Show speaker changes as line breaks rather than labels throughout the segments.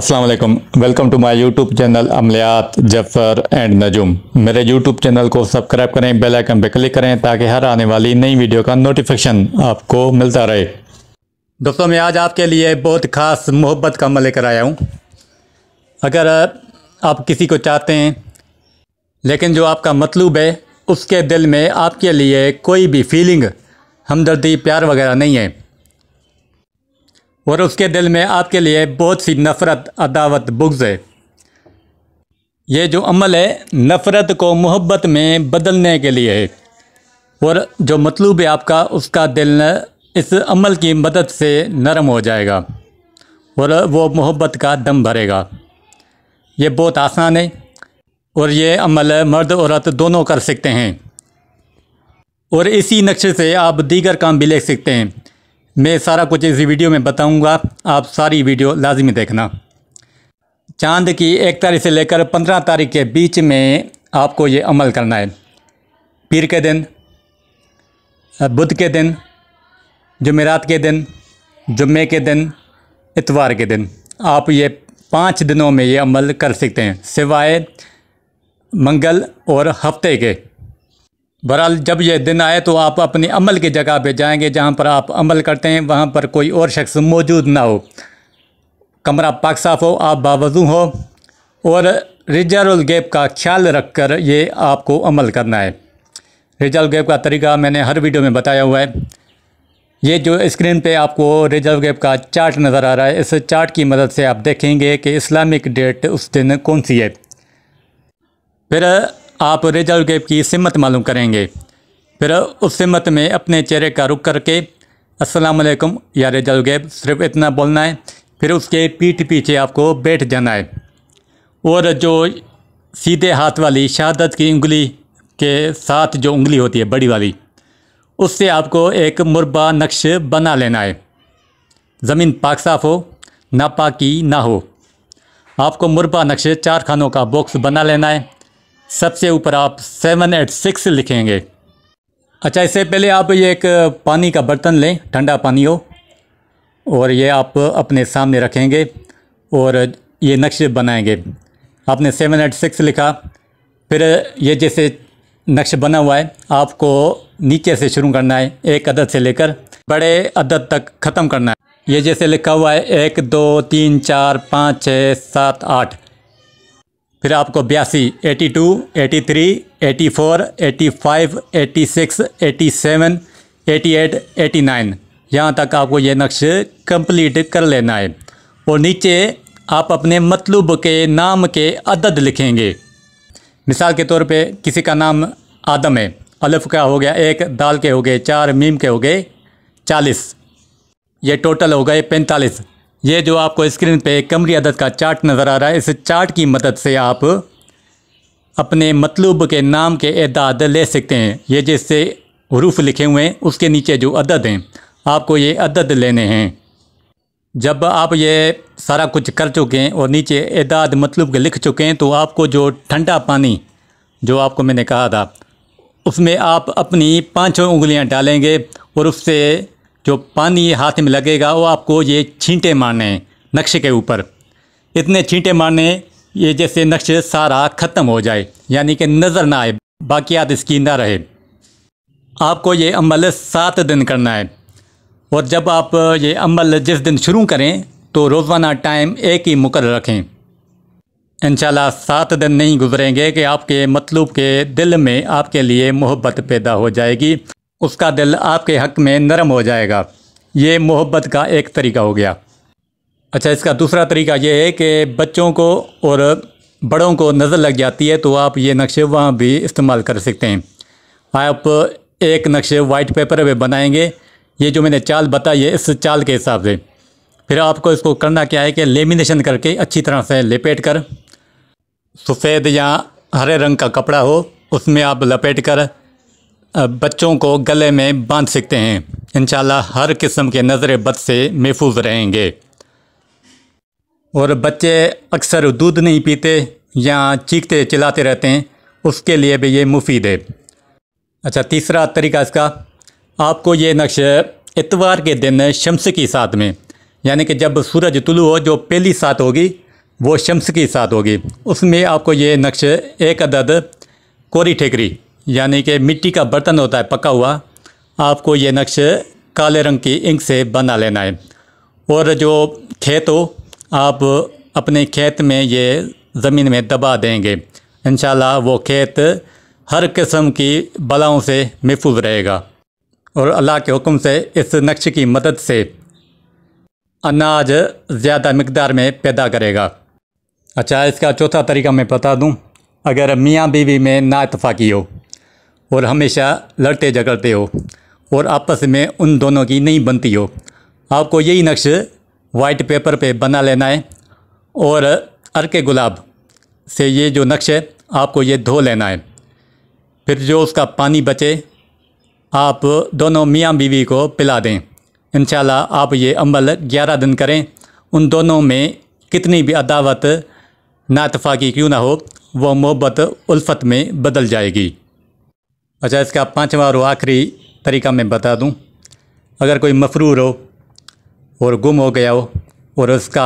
Aslam welcome to my YouTube channel अमलियात जफर and नजुम मेरे यूट्यूब चैनल को सब्सक्राइब करें बेल आइकन पर क्लिक करें ताकि हर आने वाली नई वीडियो का नोटिफिकेशन आपको मिलता रहे दोस्तों मैं आज आपके लिए बहुत ख़ास मोहब्बत का मल लेकर आया हूँ अगर आप किसी को चाहते हैं लेकिन जो आपका मतलूब है उसके दिल में आपके लिए कोई भी फीलिंग हमदर्दी प्यार वगैरह नहीं है और उसके दिल में आपके लिए बहुत सी नफ़रत अदावत बुग्ज़ है ये जो अमल है नफ़रत को मोहब्बत में बदलने के लिए है और जो मतलूब है आपका उसका दिल इस अमल की मदद से नरम हो जाएगा और वो मोहब्बत का दम भरेगा ये बहुत आसान है और ये अमल मर्द औरत दोनों कर सकते हैं और इसी नक्शे से आप दीगर काम भी ले सकते हैं मैं सारा कुछ इसी वीडियो में बताऊंगा आप सारी वीडियो लाजमी देखना चांद की एक तारीख से लेकर पंद्रह तारीख के बीच में आपको ये अमल करना है पीर के दिन बुध के दिन जमेरात के दिन जुम्मे के दिन इतवार के दिन आप ये पाँच दिनों में ये अमल कर सकते हैं सिवाय मंगल और हफ्ते के बहरहाल जब यह दिन आए तो आप अपने अमल की जगह पर जाएंगे जहाँ पर आप अमल करते हैं वहाँ पर कोई और शख्स मौजूद ना हो कमरा पाक साफ़ हो आप बावजू हो और रिजर्वल गैप का ख्याल रख कर ये आपको अमल करना है रिजर्व गैप का तरीका मैंने हर वीडियो में बताया हुआ है ये जो स्क्रीन पे आपको रिजर्व गैप का चार्ट नज़र आ रहा है इस चार्ट की मदद से आप देखेंगे कि इस्लामिक डेट उस दिन कौन सी है फिर आप रिजल्ट गेप की सिमत मालूम करेंगे फिर उस सिमत में अपने चेहरे का रुख करके असलकम या रिजल्ट गेप सिर्फ इतना बोलना है फिर उसके पीठ पीछे आपको बैठ जाना है और जो सीधे हाथ वाली शहादत की उंगली के साथ जो उंगली होती है बड़ी वाली उससे आपको एक मुरबा नक्श बना लेना है ज़मीन पाक साफ हो पाकी ना हो आपको मुरबा नक्श चार खानों का बॉक्स बना लेना है सबसे ऊपर आप सेवन एट सिक्स लिखेंगे अच्छा इससे पहले आप ये एक पानी का बर्तन लें ठंडा पानी हो और ये आप अपने सामने रखेंगे और ये नक्शे बनाएंगे आपने सेवन एट सिक्स लिखा फिर ये जैसे नक्श बना हुआ है आपको नीचे से शुरू करना है एक अदद से लेकर बड़े अदद तक ख़त्म करना है ये जैसे लिखा हुआ है एक दो तीन चार पाँच छः सात आठ फिर आपको बयासी eighty two eighty three eighty four eighty five eighty six eighty seven eighty eight eighty nine यहाँ तक आपको ये नक्श कंप्लीट कर लेना है और नीचे आप अपने मतलूब के नाम के अदद लिखेंगे मिसाल के तौर पे किसी का नाम आदम है अलफ का हो गया एक दाल के हो गए चार मीम के हो गए चालीस ये टोटल हो गए पैंतालीस ये जो आपको स्क्रीन पे कमरी अदद का चार्ट नज़र आ रहा है इस चार्ट की मदद से आप अपने मतलूब के नाम के एदाद ले सकते हैं ये जैसे हरूफ लिखे हुए हैं उसके नीचे जो अदद हैं आपको ये अदद लेने हैं जब आप ये सारा कुछ कर चुके हैं और नीचे अदाद मतलब के लिख चुके हैं तो आपको जो ठंडा पानी जो आपको मैंने कहा था उसमें आप अपनी पाँचों उंगलियाँ डालेंगे और उससे जो पानी ये हाथ में लगेगा वो आपको ये छींटे मारने हैं नक्शे के ऊपर इतने छींटे मारने ये जैसे नक्शे सारा ख़त्म हो जाए यानी कि नज़र ना आए बाकियात इसकी ना रहे आपको ये अमल सात दिन करना है और जब आप ये अमल जिस दिन शुरू करें तो रोज़ाना टाइम एक ही मुकर रखें इन सात दिन नहीं गुजरेंगे कि आपके मतलूब के दिल में आपके लिए मोहब्बत पैदा हो जाएगी उसका दिल आपके हक में नरम हो जाएगा ये मोहब्बत का एक तरीका हो गया अच्छा इसका दूसरा तरीका ये है कि बच्चों को और बड़ों को नज़र लग जाती है तो आप ये नक्शे वहाँ भी इस्तेमाल कर सकते हैं आप एक नक्शे वाइट पेपर पर बनाएंगे ये जो मैंने चाल बताई है इस चाल के हिसाब से फिर आपको इसको करना क्या है कि लेमिनेशन करके अच्छी तरह से लपेट कर सफ़ेद या हरे रंग का कपड़ा हो उसमें आप लपेट कर बच्चों को गले में बांध सकते हैं इन हर किस्म के नज़र बद से महफूज रहेंगे और बच्चे अक्सर दूध नहीं पीते या चीखते चिल्लाते रहते हैं उसके लिए भी ये मुफीद है अच्छा तीसरा तरीका इसका आपको ये नक्श इतवार के दिन शम्स की साथ में यानी कि जब सूरज तुलू हो जो पहली साथ होगी वो शम्स की साथ होगी उसमें आपको ये नक्श एक अदद कोरी ठेकरी यानी कि मिट्टी का बर्तन होता है पका हुआ आपको ये नक्श काले रंग की इंक से बना लेना है और जो खेत हो आप अपने खेत में ये ज़मीन में दबा देंगे इन वो खेत हर किस्म की बलाओं से महफूज रहेगा और अल्लाह के हुक्म से इस नक्श की मदद से अनाज ज़्यादा मकदार में पैदा करेगा अच्छा इसका चौथा तरीका मैं बता दूं अगर मियाँ बीवी में नातफाकी हो और हमेशा लड़ते झगड़ते हो और आपस में उन दोनों की नहीं बनती हो आपको यही नक्श वाइट पेपर पे बना लेना है और अरके गुलाब से ये जो नक्श है आपको ये धो लेना है फिर जो उसका पानी बचे आप दोनों मियाँ बीवी को पिला दें इन आप ये अमल ग्यारह दिन करें उन दोनों में कितनी भी अदावत नातफाकी क्यों ना हो वह मोहब्बत उल्फत में बदल जाएगी अच्छा इसका पाँचवा और आखिरी तरीका मैं बता दूँ अगर कोई मफरूर हो और गुम हो गया हो और उसका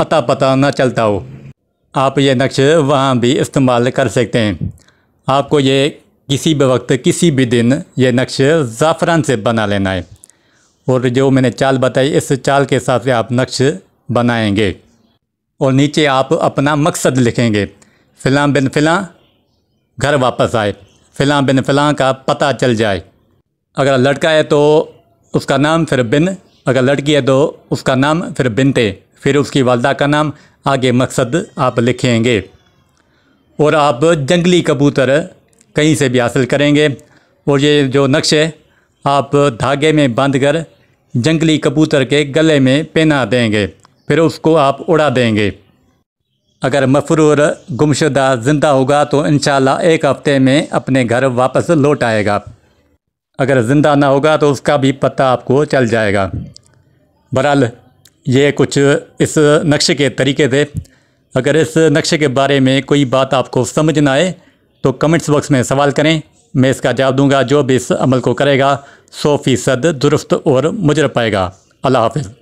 अता पता ना चलता हो आप ये नक्श वहाँ भी इस्तेमाल कर सकते हैं आपको ये किसी भी वक्त किसी भी दिन ये नक्श ज़ाफ़रान से बना लेना है और जो मैंने चाल बताई इस चाल के हिसाब से आप नक्श बनाएंगे और नीचे आप अपना मकसद लिखेंगे फिलहाल बिन फिलहाल घर वापस आए फ़िलाँ बिन फ़िलाँ का पता चल जाए अगर लड़का है तो उसका नाम फिर बिन अगर लड़की है तो उसका नाम फिर बिनते फिर उसकी वालदा का नाम आगे मकसद आप लिखेंगे और आप जंगली कबूतर कहीं से भी हासिल करेंगे और ये जो नक्श है आप धागे में बांध कर जंगली कबूतर के गले में पहना देंगे फिर उसको आप उड़ा देंगे अगर मफरूर गुमशुदा ज़िंदा होगा तो इन एक हफ़्ते में अपने घर वापस लौट आएगा अगर ज़िंदा ना होगा तो उसका भी पता आपको चल जाएगा बहरहाल ये कुछ इस नक्शे के तरीके थे अगर इस नक्शे के बारे में कोई बात आपको समझ ना आए तो कमेंट्स बॉक्स में सवाल करें मैं इसका जवाब दूंगा जो भी इस अमल को करेगा सौ फ़ीसद दुरुस्त और मुजर पाएगा अल्लाह हाफिज़